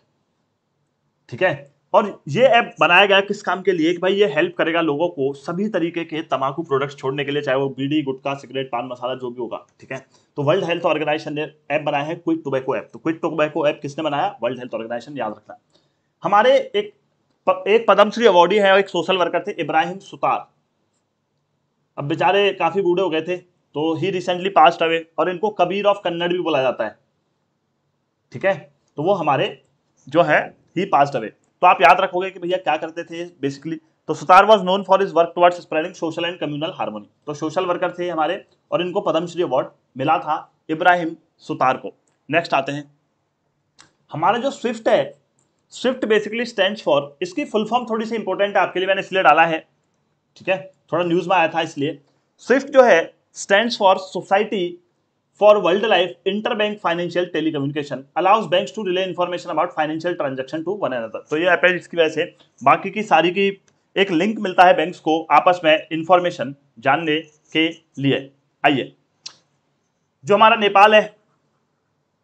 [SPEAKER 1] ठीक है और ये ऐप बनाया गया किस काम के लिए कि भाई ये हेल्प करेगा लोगों को सभी तरीके के तमाकू प्रोडक्ट्स छोड़ने के लिए चाहे वो बीड़ी गुटखा सिगरेट पान मसाला जो भी होगा ठीक है तो वर्ल्ड हेल्थ ऑर्गेनाइजेशन ने ऐप बनाया है क्विक टोबैको ऐप तो क्विक टोबैको ऐप किसने बनाया वर्ल्ड हेल्थ ऑर्गेनाइजेशन याद रखना हमारे एक प, एक पद्मश्री अवार्डी है और एक सोशल वर्कर थे इब्राहिम सुतार अब बेचारे काफी बूढ़े हो गए थे तो ही रिसेंटली पास्ट अवे और इनको कबीर ऑफ कन्नड़ भी बोला जाता है ठीक है तो वो हमारे जो है ही पास्ट अवे तो आप याद रखोगे कि भैया क्या करते थे बेसिकली तो Sutar was known for his work towards spreading social and communal harmony तो सोशल वर्कर थे हमारे और इनको पद्मश्री अवार्ड मिला था इब्राहिम सुतार को नेक्स्ट आते हैं हमारा जो स्विफ्ट है स्विफ्ट बेसिकली स्टैंड फॉर इसकी फुल फॉर्म थोड़ी सी इंपॉर्टेंट है आपके लिए मैंने इसलिए डाला है ठीक है थोड़ा न्यूज़ में आया था इसलिए स्विफ्ट जो है stands for world life inter bank financial telecommunication allows banks to relay information about financial transaction to one another. तो ये अपेज इसकी वजह से बाकी की सारी की एक लिंक मिलता है बैंक्स को आपस में इंफॉर्मेशन जानने के लिए आइए जो हमारा नेपाल है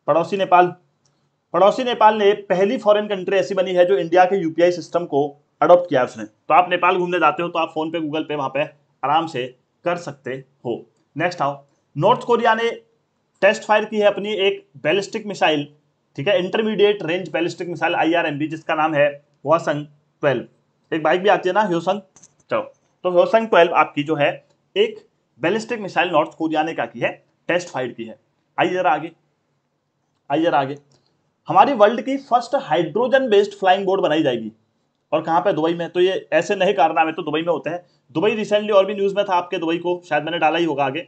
[SPEAKER 1] पड़ोसी नेपाल पड़ोसी नेपाल ने पहली फॉरेन कंट्री ऐसी बनी है जो इंडिया के यूपीआई सिस्टम को अडोप्ट किया उसने तो आप नेपाल घूमने जाते हो तो आप फोन पे गूगल पे वहां पे आराम से कर सकते हो नेक्स्ट आओ नॉर्थ कोरिया ने टेस्ट फायर की है अपनी एक बैलिस्टिक मिसाइल ठीक है इंटरमीडिएट रेंज बैलिस्टिक मिसाइल आई जिसका नाम है वोसंग ट्वेल्व एक बाइक भी आती है ना ह्योसंग चलो तो ह्योसंग ट्वेल्व आपकी जो है एक बैलिस्टिक मिसाइल नॉर्थ कोरिया ने क्या की है टेस्ट फायर की है आइए जरा आगे आइए जरा आगे हमारी वर्ल्ड की first hydrogen based flying board बनाई जाएगी और कहां पे दुबई में तो ये ऐसे नहीं कारनामे तो दुबई में होते हैं दुबई रिसेंटली और भी न्यूज़ में था आपके दुबई को शायद मैंने डाला ही होगा आगे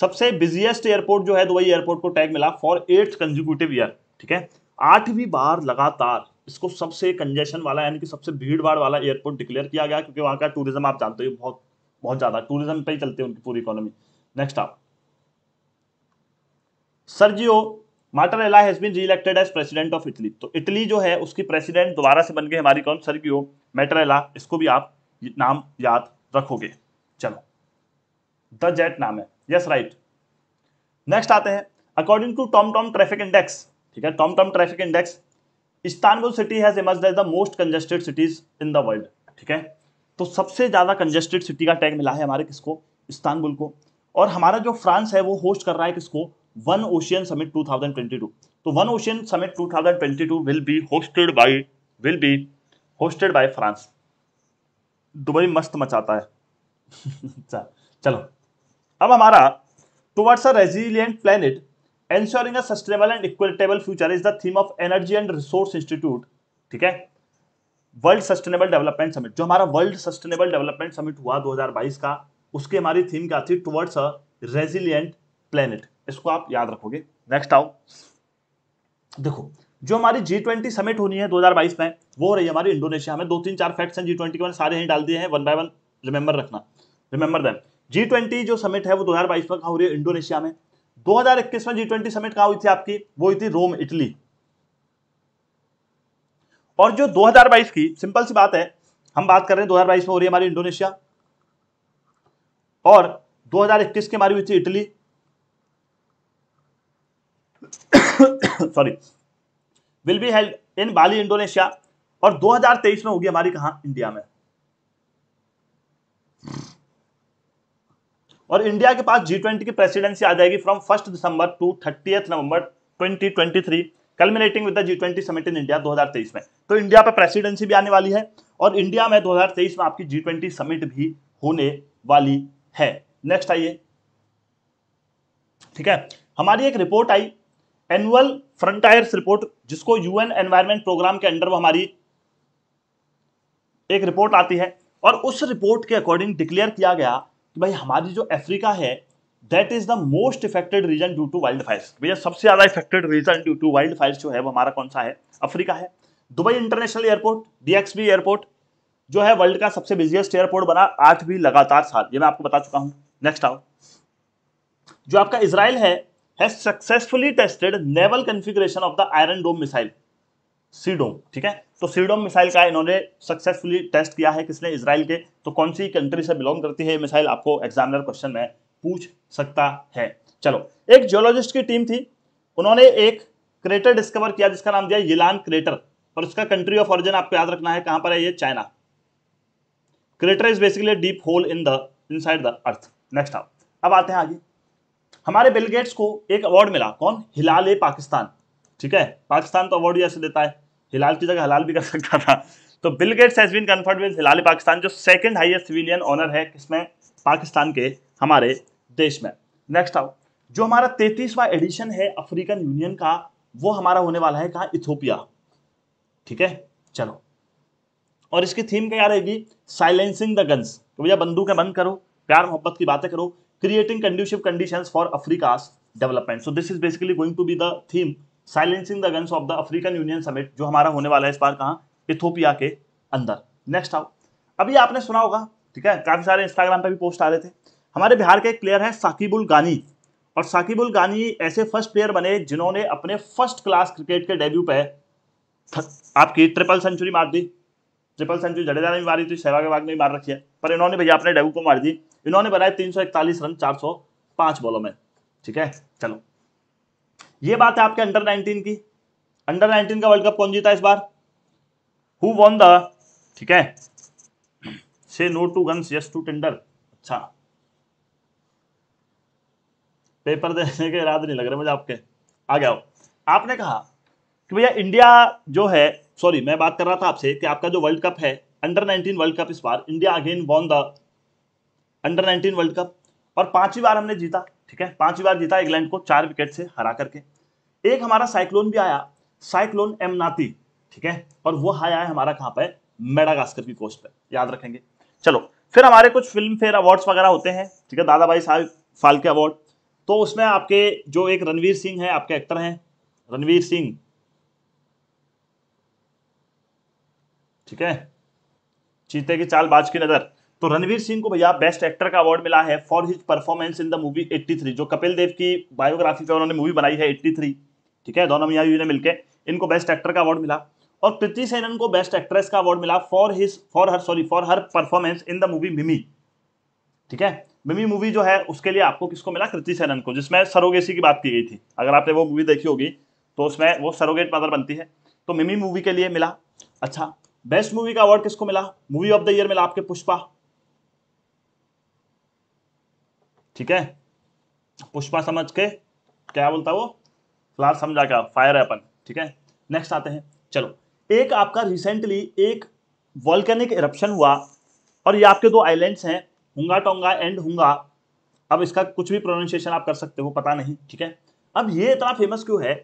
[SPEAKER 1] सबसे बिजिएस्ट एयरपोर्ट जो है दुबई एयरपोर्ट को टैग मिला फॉर एट्थ कंजिक्यूटिव ईयर ठीक है आठवीं बार लगातार इसको सबसे कंजेशन वाला यानी कि सबसे भीड़ भाड़ वाला एयरपोर्ट डिक्लेयर किया गया क्योंकि वहाँ का टूरिज्म आप जानते हो बहुत बहुत ज़्यादा टूरिज्म पे ही चलते हैं उनकी पूरी इकोनॉमी नेक्स्ट आप सर्जियो माटरेला हैज बीन री एज प्रेसिडेंट ऑफ इटली तो इटली जो है उसकी प्रेसिडेंट दोबारा से बन गए हमारी कौन सर्गियो मेटरेला इसको भी आप नाम याद रखोगे चलो द जेट नाम है यस राइट नेक्स्ट आते हैं according to TomTom traffic index ठीक है TomTom traffic index Istanbul city has emerge the most congested cities in the world ठीक है तो सबसे ज़्यादा कंजेस्टेड सिटी का टैग मिला है हमारे किसको इस्तानबुल को और हमारा जो फ्रांस है वो होस्ट कर रहा है किसको वन ओशियन समिट 2022 तो one ocean summit 2022 will be hosted by will be hosted by France Dubai मस्त मचाता है चलो अब हमारा towards a resilient planet ensuring a sustainable and equitable future is the theme of energy and resource institute ठीक है world sustainable development summit जो हमारा वर्ल्ड सस्टेनेबल डेवलपमेंट समिट हुआ 2022 का उसकी हमारी थीम क्या थी टुवर्ड्स अ रेजिलियंट प्लेनेट इसको आप याद रखोगे नेक्स्ट आओ देखो जो हमारी जी ट्वेंटी समिट होनी है 2022 में वो हो रही है हमारी इंडोनेशिया में दो तीन चार फैक्ट्स हैं जी ट्वेंटी के सारे ही डाल दिए हैं वन बाय वन रिमेंबर रखना रिमेंबर दैन जी ट्वेंटी जो समिट है वो 2022 में कहाँ हो रही है इंडोनेशिया में 2021 में जी ट्वेंटी समिट कहाँ हुई थी आपकी वो हुई थी रोम इटली और जो 2022 की सिंपल सी बात है हम बात कर रहे हैं 2022 में हो रही है हमारी इंडोनेशिया और 2021 की हमारी हुई थी Italy sorry will be held in Bali Indonesia और 2023 में होगी हमारी कहा इंडिया में और इंडिया के पास जी ट्वेंटी की प्रेसिडेंसी आ जाएगी from first December to thirty November twenty twenty three culminating with the G twenty summit in India 2023 में तो इंडिया पर प्रेसिडेंसी भी आने वाली है और इंडिया में 2023 में आपकी जी ट्वेंटी समिट भी होने वाली है नेक्स्ट आइए ठीक है हमारी एक रिपोर्ट आई एनुअल फ्रंटायर्स रिपोर्ट जिसको यूएन एनवायरमेंट प्रोग्राम के अंडर वो हमारी एक रिपोर्ट आती है और उस रिपोर्ट के अकॉर्डिंग डिक्लेयर किया गया कि भाई हमारी जो अफ्रीका है that is the most affected region due to wildfire भैया सबसे ज्यादा affected region due to wildfire जो है वो हमारा कौन सा है अफ्रीका है Dubai international airport DXB airport जो है वर्ल्ड का सबसे बिजिएस्ट एयरपोर्ट बना आठवीं लगातार साल ये मैं आपको बता चुका हूं नेक्स्ट आओ जो आपका इसराइल है has successfully tested naval configuration of the Iron Dome missile C Dome ठीक है तो सीडोम मिसाइल का इन्होंने सक्सेसफुली टेस्ट किया है किसने इसराइल के तो कौन सी कंट्री से बिलोंग करती है मिसाइल आपको एग्जामिनर क्वेश्चन में पूछ सकता है चलो एक जियोलॉजिस्ट की टीम थी उन्होंने एक क्रेटर डिस्कवर किया जिसका नाम दिया यिलान क्रेटर और उसका कंट्री ऑफ ऑरिजिन आपको याद रखना है कहां पर है ये China crater is basically deep hole in the inside the earth next आप अब आते हैं आगे हमारे बिल गेट्स को एक अवार्ड मिला कौन हिलाल ए पाकिस्तान ठीक है पाकिस्तान तो अवार्ड ऐसे देता है हिलाल की जगह हलाल भी कर सकता था तो Bill Gates has been conferred with Hilal Pakistan जो सेकंड हाईएस्ट सिविलियन ऑनर है किसमें पाकिस्तान के हमारे देश में नेक्स्ट आओ जो हमारा तैतीसवा एडिशन है अफ्रीकन यूनियन का वो हमारा होने वाला है कहा इथोपिया ठीक है चलो और इसकी थीम क्या रहेगी साइलेंसिंग द गन्स तो भैया बंदूकें बंद करो प्यार मोहब्बत की बातें करो creating conducive conditions for Africa's development. So this is basically going to be the theme silencing the guns of the African Union Summit जो हमारा होने वाला है इस बार कहाँ इथोपिया के अंदर नेक्स्ट आओ अभी आपने सुना होगा ठीक है काफ़ी सारे इंस्टाग्राम पर भी पोस्ट आ रहे थे हमारे बिहार के एक प्लेयर हैं साकिबुल गानी और साकिबुल गानी ऐसे फर्स्ट प्लेयर बने जिन्होंने अपने फर्स्ट क्लास क्रिकेट के डेब्यू पे आपकी ट्रिपल सेंचुरी मार दी ट्रिपल सेंचुरी जडेजा ने भी मारी थी सहवाग ने भी मार रखी है पर इन्होंने भैया अपने डेब्यू को मार दी इन्होंने बनाए तीन रन चार बॉलों में ठीक है चलो ये बात है आपके अंडर 19 की अंडर 19 का वर्ल्ड कप कौन जीता इस बार हु वॉन द ठीक है से no to guns yes to tender अच्छा पेपर देने के इरादे नहीं लग रहे मुझे आपके आ गया हो आपने कहा कि भैया इंडिया जो है सॉरी मैं बात कर रहा था आपसे कि आपका जो वर्ल्ड कप है अंडर 19 वर्ल्ड कप इस बार India again won the under nineteen world cup और पांचवी बार हमने जीता ठीक है पांचवी बार जीता इंग्लैंड को चार विकेट से हरा करके एक हमारा साइक्लोन भी आया साइक्लोन एमनाती ठीक है और वो आया है हमारा कहां पर मेडागास्कर की कोस्ट पर याद रखेंगे चलो फिर हमारे कुछ फिल्म फेयर अवार्ड्स वगैरह होते हैं ठीक है दादा भाई साहब फालके अवार्ड तो उसमें आपके जो एक रणवीर सिंह है आपके एक्टर हैं रणवीर सिंह ठीक है चीते की चाल बाज की नजर तो रणवीर सिंह को भैया बेस्ट एक्टर का अवार्ड मिला है for his performance in the movie eighty three जो कपिल देव की बायोग्राफी पे उन्होंने मूवी बनाई है एट्टी थ्री ठीक है दोनों मियाँ ने मिलकर इनको बेस्ट एक्टर का अवार्ड मिला और प्रीति सेनन को बेस्ट एक्ट्रेस का अवार्ड मिला for his for her sorry for her performance in the movie Mimi ठीक है मिमी मूवी जो है उसके लिए आपको किसको मिला कृति सेनन को जिसमें सरोगेसी की बात की गई थी अगर आपने वो मूवी देखी होगी तो उसमें वो सरोगेट मदर बनती है तो मिमी मूवी के लिए मिला अच्छा बेस्ट मूवी का अवार्ड किसको मिला मूवी ऑफ द ईयर मिला आपके पुष्पा ठीक है पुष्पा समझ के क्या बोलता वो फ्लावर समझा क्या फायर है अपन ठीक है नेक्स्ट आते हैं चलो एक आपका रिसेंटली एक वॉल्केनिक इरप्शन हुआ और ये आपके दो आइलैंड्स हैं हुंगा टोंगा एंड हुंगा अब इसका कुछ भी प्रोनाउंसिएशन आप कर सकते हो पता नहीं ठीक है अब ये इतना फेमस क्यों है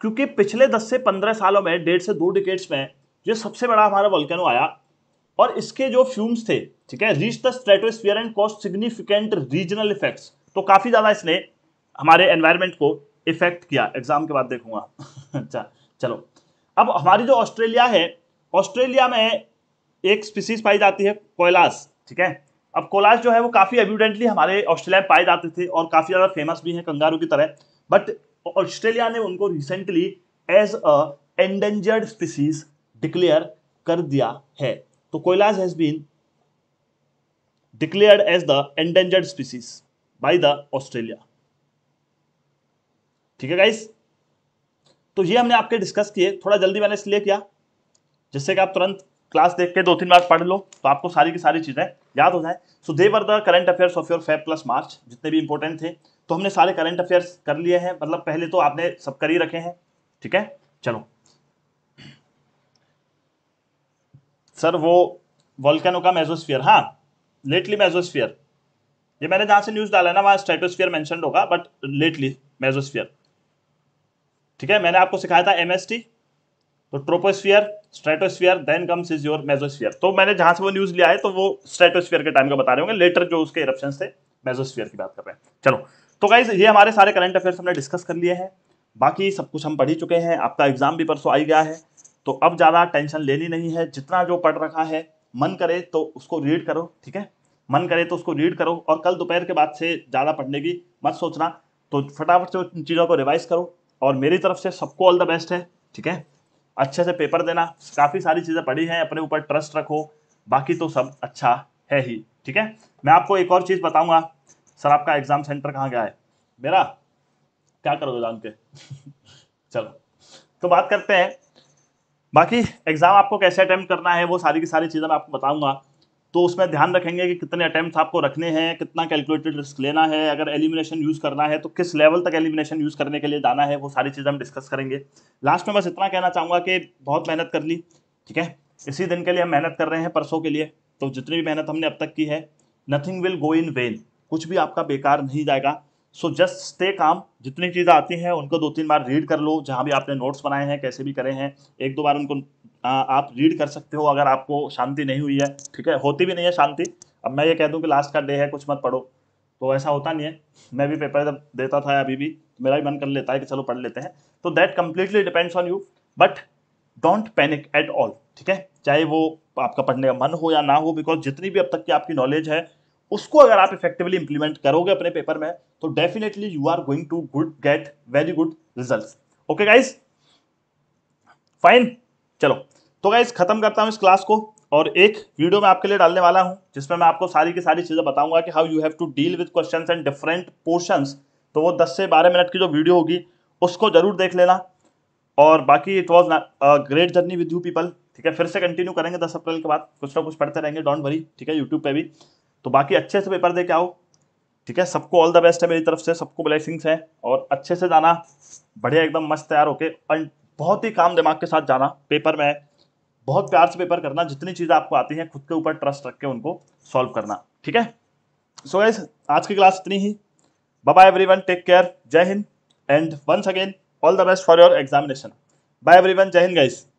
[SPEAKER 1] क्योंकि पिछले 10 से 15 सालों में डेढ़ से दो डिकेट्स में जो सबसे बड़ा हमारा वॉल्केनो आया और इसके जो फ्यूम्स थे ठीक है reach the stratosphere and cost significant regional effects तो काफ़ी ज़्यादा इसने हमारे एनवायरमेंट को इफेक्ट किया एग्जाम के बाद देखूंगा अच्छा चलो अब हमारी जो ऑस्ट्रेलिया है ऑस्ट्रेलिया में एक स्पीसीज पाई जाती है कोयलास ठीक है अब कोलास जो है वो काफ़ी एविडेंटली हमारे ऑस्ट्रेलिया में पाए जाते थे और काफ़ी ज़्यादा फेमस भी है कंगारू की तरह बट ऑस्ट्रेलिया ने उनको recently as a endangered species declare कर दिया है तो koalas has been declared as the endangered species by the Australia ठीक है गाइस तो ये हमने आपके डिस्कस किए थोड़ा जल्दी मैंने इसलिए किया जिससे कि आप तुरंत क्लास देख के दो तीन बार पढ़ लो तो आपको सारी की सारी चीज़ें याद हो जाए so they were the current affairs of your Feb plus March जितने भी इंपॉर्टेंट थे तो हमने सारे करंट अफेयर्स कर लिए हैं मतलब पहले तो आपने सब कर ही रखे हैं ठीक है चलो सर वो वॉल्केनो का मेजोस्फियर हाँ लेटली मेजोस्फियर ये मैंने जहां से न्यूज़ डाला है ना वहां स्ट्रेटोस्फियर मैंशन होगा बट लेटली मेजोस्फियर ठीक है मैंने आपको सिखाया था एम तो troposphere stratosphere then comes is your mesosphere तो मैंने जहां से वो न्यूज़ लिया है तो वो स्ट्रेटोस्फियर के टाइम का बता रहे होंगे लेटर जो उसके इरप्शन थे मेजोस्फियर की बात कर रहे हैं चलो तो गाइज ये हमारे सारे करंट अफेयर्स हमने डिस्कस कर लिए हैं बाकी सब कुछ हम पढ़ ही चुके हैं आपका एग्जाम भी परसों आई गया है तो अब ज़्यादा टेंशन लेनी नहीं है जितना जो पढ़ रखा है मन करे तो उसको रीड करो ठीक है मन करे तो उसको रीड करो और कल दोपहर के बाद से ज़्यादा पढ़ने की मत सोचना तो फटाफट से उन चीज़ों को रिवाइज करो और मेरी तरफ से सबको ऑल द बेस्ट है ठीक है अच्छे से पेपर देना काफ़ी सारी चीज़ें पढ़ी हैं अपने ऊपर ट्रस्ट रखो बाकी तो सब अच्छा है ही ठीक है मैं आपको एक और चीज़ बताऊंगा सर आपका एग्ज़ाम सेंटर कहाँ गया है मेरा क्या करोगे जान के चलो तो बात करते हैं बाकी एग्ज़ाम आपको कैसे अटैम्प्ट करना है वो सारी की सारी चीज़ें मैं आपको बताऊंगा तो उसमें ध्यान रखेंगे कि कितने अटैम्प्ट आपको रखने हैं कितना कैलकुलेटेड रिस्क लेना है अगर एलिमिनेशन यूज़ करना है तो किस लेवल तक एलिमिनेशन यूज़ करने के लिए जाना है वो सारी चीज़ें हम डिस्कस करेंगे लास्ट में बस इतना कहना चाहूँगा कि बहुत मेहनत कर ली ठीक है इसी दिन के लिए हम मेहनत कर रहे हैं परसों के लिए तो जितनी भी मेहनत हमने अब तक की है nothing will go in vain कुछ भी आपका बेकार नहीं जाएगा सो जस्ट स्टे काम जितनी चीज़ें आती हैं उनको दो तीन बार रीड कर लो जहाँ भी आपने नोट्स बनाए हैं कैसे भी करे हैं एक दो बार उनको आ, आप रीड कर सकते हो अगर आपको शांति नहीं हुई है ठीक है होती भी नहीं है शांति अब मैं ये कह दूँ कि लास्ट का डे है कुछ मत पढ़ो तो ऐसा होता नहीं है मैं भी पेपर जब देता था अभी भी तो मेरा भी मन कर लेता है कि चलो पढ़ लेते हैं तो that completely depends on you but don't panic at all ठीक है चाहे वो आपका पढ़ने का मन हो या ना हो बिकॉज जितनी भी अब तक की आपकी नॉलेज है उसको अगर आप इफेक्टिवली इंप्लीमेंट करोगे अपने पेपर में तो definitely you are going to good get very good result okay guys fine चलो तो गाइज खत्म करता हूं इस क्लास को और एक वीडियो मैं आपके लिए डालने वाला हूं जिसमें मैं आपको सारी की सारी चीज़ें बताऊंगा कि how you have to deal with questions and different portions तो वो 10 से 12 मिनट की जो वीडियो होगी उसको जरूर देख लेना और बाकी it was great journey with you people ठीक है फिर से कंटिन्यू करेंगे दस अप्रैल के बाद कुछ ना कुछ पढ़ते रहेंगे डोंट वरी ठीक है यूट्यूब पर भी तो बाकी अच्छे से पेपर दे के आओ ठीक है सबको ऑल द बेस्ट है मेरी तरफ से सबको ब्लेसिंग्स हैं और अच्छे से जाना बढ़िया एकदम मस्त तैयार होके बहुत ही काम दिमाग के साथ जाना पेपर में बहुत प्यार से पेपर करना जितनी चीज़ें आपको आती हैं खुद के ऊपर ट्रस्ट रख के उनको सॉल्व करना ठीक है सो so आज की क्लास इतनी ही बाय एवरीवन टेक केयर जय हिंद and once again all the best for your examination bye everyone जय हिंद गाइस